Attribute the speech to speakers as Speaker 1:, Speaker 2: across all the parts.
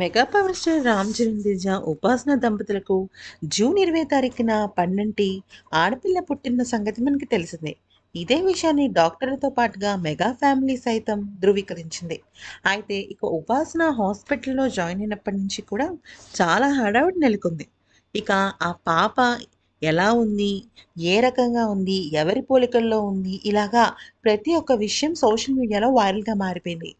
Speaker 1: mega power star Ram Charan Upasana దంపతులకు June ఇరవై తారీఖున పన్నెండు ఆడపిల్ల పుట్టిన సంగతి మనకి తెలిసిందే ఇదే విషయాన్ని డాక్టర్లతో పాటుగా మెగా ఫ్యామిలీ సైతం ధృవీకరించింది అయితే ఇక ఉపాసన హాస్పిటల్లో జాయిన్ అయినప్పటి నుంచి కూడా చాలా హడావుడి నెలకొంది ఇక ఆ పాప ఎలా ఉంది ఏ రకంగా ఉంది ఎవరి పోలికల్లో ఉంది ఇలాగా ప్రతి ఒక్క విషయం సోషల్ మీడియాలో వైరల్గా మారిపోయింది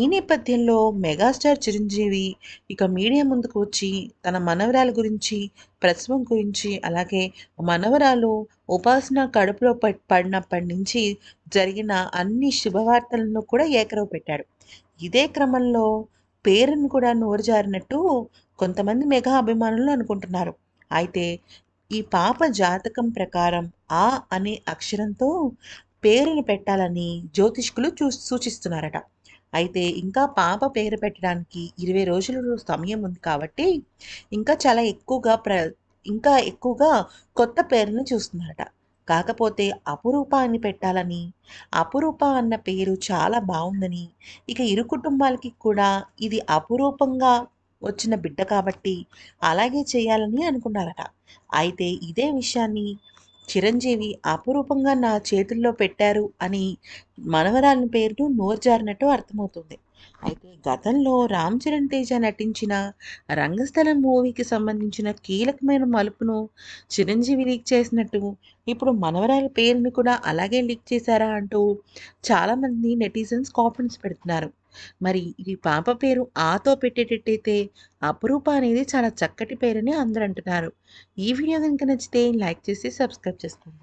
Speaker 1: ఈ నేపథ్యంలో మెగాస్టార్ చిరంజీవి ఇక మీడియా ముందుకు వచ్చి తన మనవరాల గురించి ప్రసవం గురించి అలాగే మనవరాలు ఉపాసన కడుపులో పడినప్పటి నుంచి జరిగిన అన్ని శుభవార్తలను కూడా ఏకరవ పెట్టాడు ఇదే క్రమంలో పేరును కూడా నోరు జారినట్టు కొంతమంది మెగా అభిమానులు అనుకుంటున్నారు అయితే ఈ పాప జాతకం ప్రకారం ఆ అనే అక్షరంతో పేరును పెట్టాలని జ్యోతిష్కులు చూ సూచిస్తున్నారట అయితే ఇంకా పాప పేరు పెట్టడానికి ఇరవై రోజుల సమయం ఉంది కాబట్టి ఇంకా చాలా ఎక్కువగా ప్ర ఇంకా ఎక్కువగా కొత్త పేరుని చూస్తున్నారట కాకపోతే అపురూప అని పెట్టాలని అపురూప అన్న పేరు చాలా బాగుందని ఇక ఇరు కుటుంబాలకి కూడా ఇది అపురూపంగా వచ్చిన బిడ్డ కాబట్టి అలాగే చేయాలని అనుకున్నారట అయితే ఇదే విషయాన్ని చిరంజీవి అపురూపంగా నా చేతుల్లో పెట్టారు అని మనవరాలిని పేరును నోర్జారినట్టు అర్థమవుతుంది అయితే గతంలో రామ్ చరణ్ తేజ నటించిన రంగస్థలం మూవీకి సంబంధించిన కీలకమైన మలుపును చిరంజీవి లీక్ చేసినట్టు ఇప్పుడు మనవరాల పేరుని కూడా అలాగే లీక్ చేశారా అంటూ చాలామంది నెటిజన్స్ కామెంట్స్ పెడుతున్నారు మరి ఈ పాప పేరు ఆతో పెట్టేటట్టయితే అపురూప అనేది చాలా చక్కటి పేరని అందరూ అంటున్నారు ఈ వీడియో కనుక నచ్చితే లైక్ చేసి సబ్స్క్రైబ్ చేసుకోండి